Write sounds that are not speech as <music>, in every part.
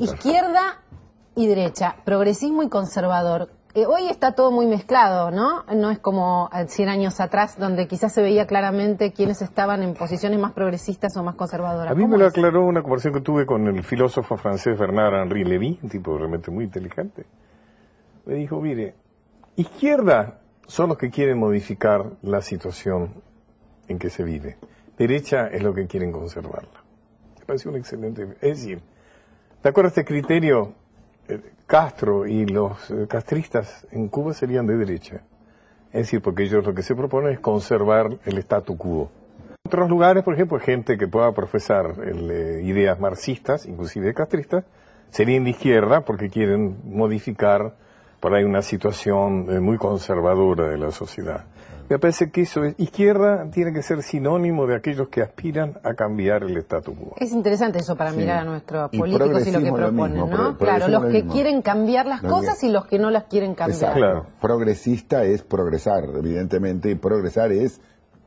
Izquierda y derecha, progresismo y conservador. Eh, hoy está todo muy mezclado, ¿no? No es como 100 eh, años atrás, donde quizás se veía claramente quiénes estaban en posiciones más progresistas o más conservadoras. A mí me lo aclaró una conversación que tuve con el filósofo francés Bernard Henri Lévy, un tipo realmente muy inteligente. Me dijo, mire, izquierda son los que quieren modificar la situación en que se vive. Derecha es lo que quieren conservarla. Me parece un excelente... Es decir, de acuerdo a este criterio, eh, Castro y los eh, castristas en Cuba serían de derecha. Es decir, porque ellos lo que se proponen es conservar el statu quo. En otros lugares, por ejemplo, gente que pueda profesar eh, ideas marxistas, inclusive castristas, serían de izquierda porque quieren modificar por ahí una situación eh, muy conservadora de la sociedad. Me parece que eso izquierda tiene que ser sinónimo de aquellos que aspiran a cambiar el estatus quo. Es interesante eso para mirar a nuestros políticos y, lo que proponen, ¿no? Claro, los que quieren cambiar las cosas y los que no las quieren cambiar. Exacto. Claro. Progresista es progresar, evidentemente, y progresar es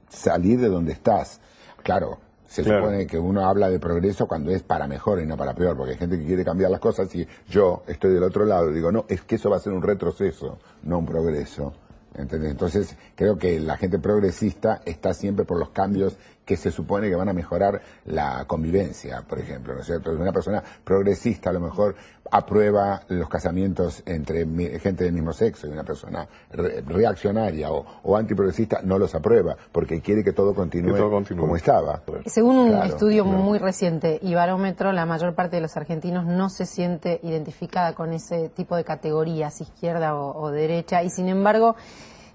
salir de donde estás. Claro, se supone que uno habla de progreso cuando es para mejor y no para peor, porque hay gente que quiere cambiar las cosas y yo estoy del otro lado digo, no, es que eso va a ser un retroceso, no un progreso. Entonces, creo que la gente progresista está siempre por los cambios que se supone que van a mejorar la convivencia, por ejemplo, ¿no es cierto? Una persona progresista a lo mejor aprueba los casamientos entre gente del mismo sexo y una persona reaccionaria o, antiprogresista no los aprueba porque quiere que todo continúe, como estaba. Según un estudio muy reciente y barómetro, la mayor parte de los argentinos no se siente identificada con ese tipo de categorías, izquierda o derecha, y sin embargo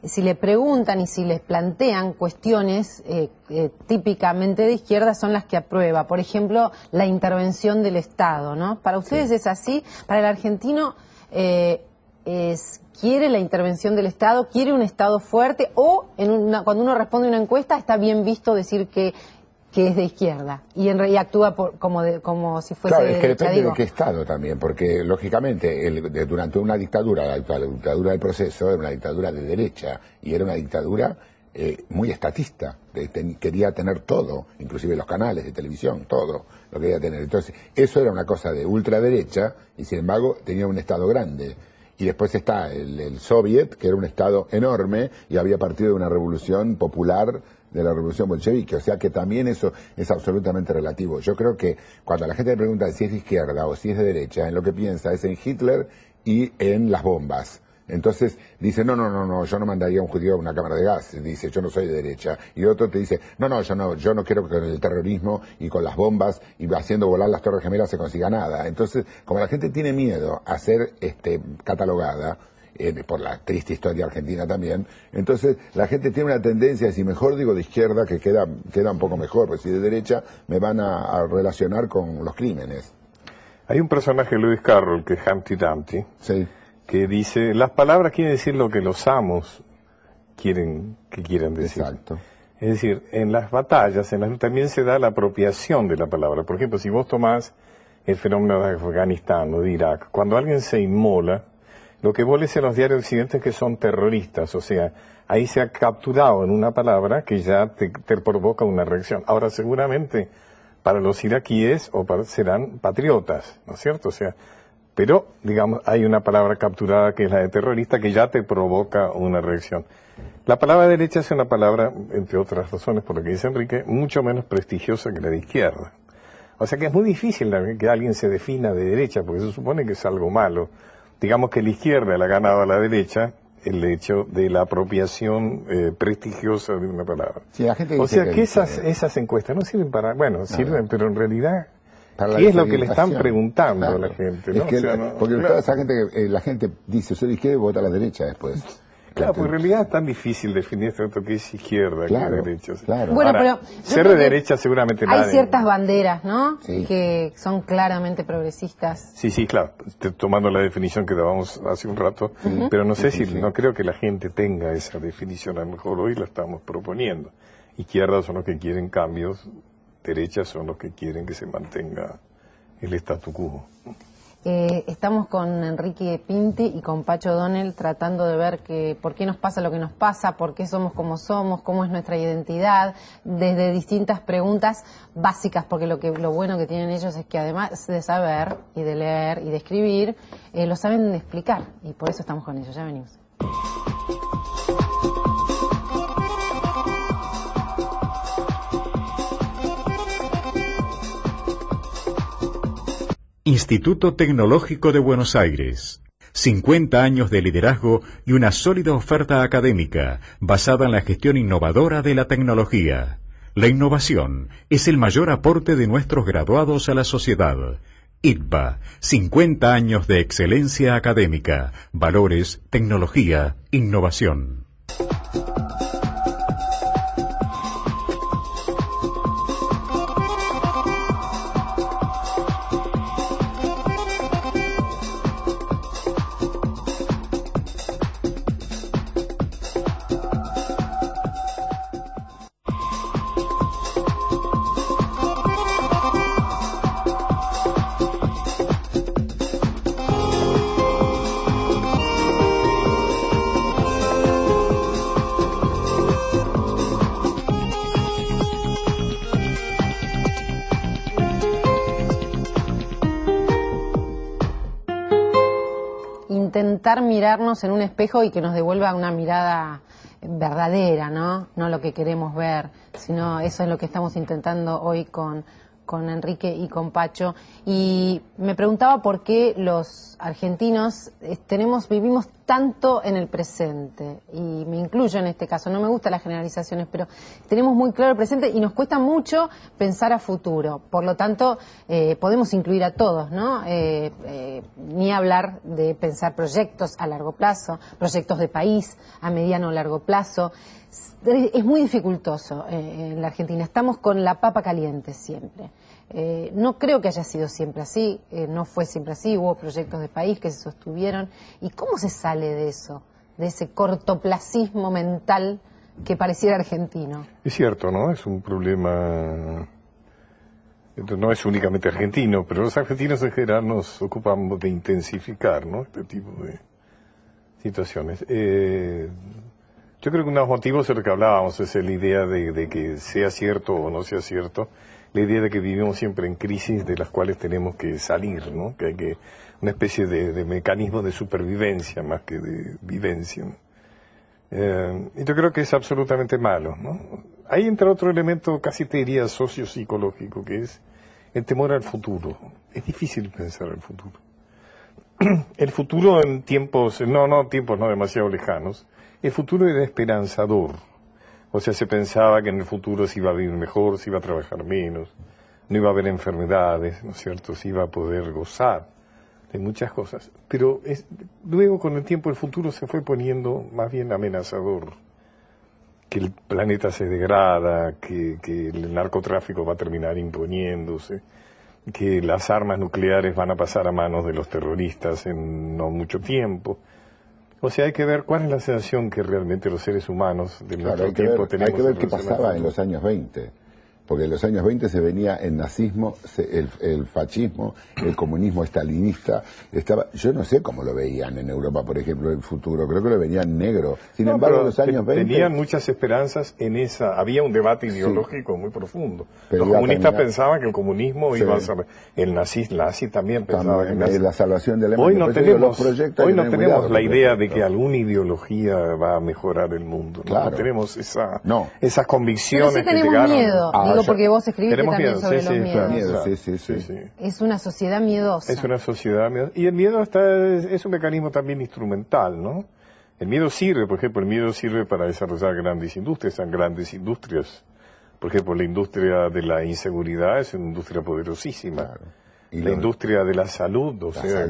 si le preguntan y si les plantean cuestiones eh, eh, típicamente de izquierda son las que aprueba. Por ejemplo, la intervención del Estado, ¿no? Para ustedes es así, para el argentino eh, quiere la intervención del Estado, quiere un Estado fuerte o cuando uno responde a una encuesta está bien visto decir que que es de izquierda y, actúa como, de, como si fuese claro, es que depende de qué Estado también, porque lógicamente durante una dictadura, la, dictadura del proceso era una dictadura de derecha y era una dictadura eh, muy estatista, quería tener todo, inclusive los canales de televisión, todo lo quería tener. Entonces, eso era una cosa de ultraderecha y sin embargo tenía un Estado grande. Y después está el, el Soviet, que era un Estado enorme y había partido de una revolución popular de la revolución bolchevique. O sea que también eso es absolutamente relativo. Yo creo que cuando la gente le pregunta si es de izquierda o si es de derecha, en lo que piensa es en Hitler y en las bombas. Entonces dice, no, no, no, no, yo no mandaría a un judío a una cámara de gas. Dice, yo no soy de derecha. Y otro te dice, no, no, yo no, yo no quiero que con el terrorismo y con las bombas y haciendo volar las torres gemelas se consiga nada. Entonces, como la gente tiene miedo a ser este, catalogada, por la triste historia argentina también. Entonces, la gente tiene una tendencia, si mejor digo de izquierda, que queda, queda un poco mejor, pues si de derecha me van a, relacionar con los crímenes. Hay un personaje, Lewis Carroll, que es Humpty Dumpty, que dice, las palabras quieren decir lo que los amos quieren que quieran decir. Exacto. Es decir, en las batallas en las, también se da la apropiación de la palabra. Por ejemplo, si vos tomás el fenómeno de Afganistán o de Irak, cuando alguien se inmola, lo que vos en los diarios occidentales es que son terroristas, o sea, ahí se ha capturado en una palabra que ya te, provoca una reacción. Ahora, seguramente para los iraquíes o serán patriotas, ¿no es cierto? O sea, pero, digamos, hay una palabra capturada que es la de terrorista que ya te provoca una reacción. La palabra derecha es una palabra, entre otras razones, por lo que dice Enrique, mucho menos prestigiosa que la de izquierda. O sea que es muy difícil que alguien se defina de derecha, porque se supone que es algo malo digamos que la izquierda le ha ganado a la derecha el hecho de la apropiación eh, prestigiosa de una palabra. o sea que, esas, encuestas no sirven para, bueno, sirven, pero en realidad ¿qué es lo que le están preguntando a la gente? porque esa gente, eh, la gente dice, usted de izquierda vota a la derecha después. Claro, pues en realidad es tan difícil definir esto que es izquierda claro, que derecha. Bueno, pero ser de derecha seguramente Hay ciertas banderas, ¿no? Que son claramente progresistas. Sí, sí, claro. Tomando la definición que dábamos hace un rato, pero no sé si, no creo que la gente tenga esa definición. A lo mejor hoy la estamos proponiendo. Izquierdas son los que quieren cambios, derechas son los que quieren que se mantenga el statu quo. Eh, estamos con Enrique Pinti y con Pacho Donel tratando de ver por qué nos pasa lo que nos pasa, por qué somos como somos, cómo es nuestra identidad, desde distintas preguntas básicas, porque lo, que, lo bueno que tienen ellos es que además de saber y de leer y de escribir, eh, lo saben explicar y por eso estamos con ellos. Ya venimos. Instituto Tecnológico de Buenos Aires. 50 años de liderazgo y una sólida oferta académica basada en la gestión innovadora de la tecnología. La innovación es el mayor aporte de nuestros graduados a la sociedad. ITBA, 50 años de excelencia académica, valores, tecnología, innovación. intentar mirarnos en un espejo y que nos devuelva una mirada verdadera, ¿no? No lo que queremos ver, sino eso es lo que estamos intentando hoy con con Enrique y con Pacho y me preguntaba por qué los argentinos eh, tenemos vivimos tanto en el presente y me incluyo en este caso, no me gustan las generalizaciones, pero tenemos muy claro el presente y nos cuesta mucho pensar a futuro. Por lo tanto, eh, podemos incluir a todos, ¿no? Eh, ni hablar de pensar proyectos a largo plazo, proyectos de país a mediano o largo plazo es muy dificultoso eh, en la Argentina. Estamos con la papa caliente siempre. Eh, no creo que haya sido siempre así, eh, no fue siempre así, hubo proyectos de país que se sostuvieron. ¿Y cómo se sale de eso, de ese cortoplacismo mental que pareciera argentino? Es cierto, ¿no? Es un problema, no es únicamente argentino, pero los argentinos en general nos ocupamos de intensificar, ¿no? Este tipo de situaciones. Eh yo creo que uno de los motivos de lo que hablábamos es la idea de, que sea cierto o no sea cierto, la idea de que vivimos siempre en crisis de las cuales tenemos que salir, ¿no? Que hay que una especie de, mecanismo de supervivencia más que de vivencia. Eh, y yo creo que es absolutamente malo, ¿no? Ahí entra otro elemento, casi te diría sociopsicológico, que es el temor al futuro. Es difícil pensar el futuro. <clears throat> el futuro en tiempos, no, no, tiempos no demasiado lejanos, el futuro era esperanzador. O sea, se pensaba que en el futuro se iba a vivir mejor, se iba a trabajar menos, no iba a haber enfermedades, ¿no es cierto? Se iba a poder gozar de muchas cosas. Pero es, luego con el tiempo el futuro se fue poniendo más bien amenazador. Que el planeta se degrada, que el narcotráfico va a terminar imponiéndose que las armas nucleares van a pasar a manos de los terroristas en no mucho tiempo. O sea, hay que ver cuál es la sensación que realmente los seres humanos de nuestro tiempo tenemos Hay que ver qué pasaba en los años 20 porque en los años 20 se venía el nazismo, el, fascismo, el comunismo estalinista. Estaba, yo no sé cómo lo veían en Europa, por ejemplo, el futuro. Creo que lo venían negro. Sin embargo, en los años 20. Tenían muchas esperanzas en esa. Había un debate ideológico muy profundo. Los comunistas pensaban que el comunismo iba a ser. El nazismo, también pensaba que. Eh, la, salvación de Hoy no tenemos, hoy no tenemos la idea de que alguna ideología va a mejorar el mundo. No, tenemos esa, no. esas convicciones que llegaron. Miedo. Ah, porque vos escribiste también sobre los miedos. Miedo, sí, sí, sí, Es una sociedad miedosa. Es una sociedad miedosa. Y el miedo está, es, un mecanismo también instrumental, ¿no? El miedo sirve, por ejemplo, el miedo sirve para desarrollar grandes industrias, grandes industrias. Por ejemplo, la industria de la inseguridad es una industria poderosísima. Y la, industria de la salud, o sea,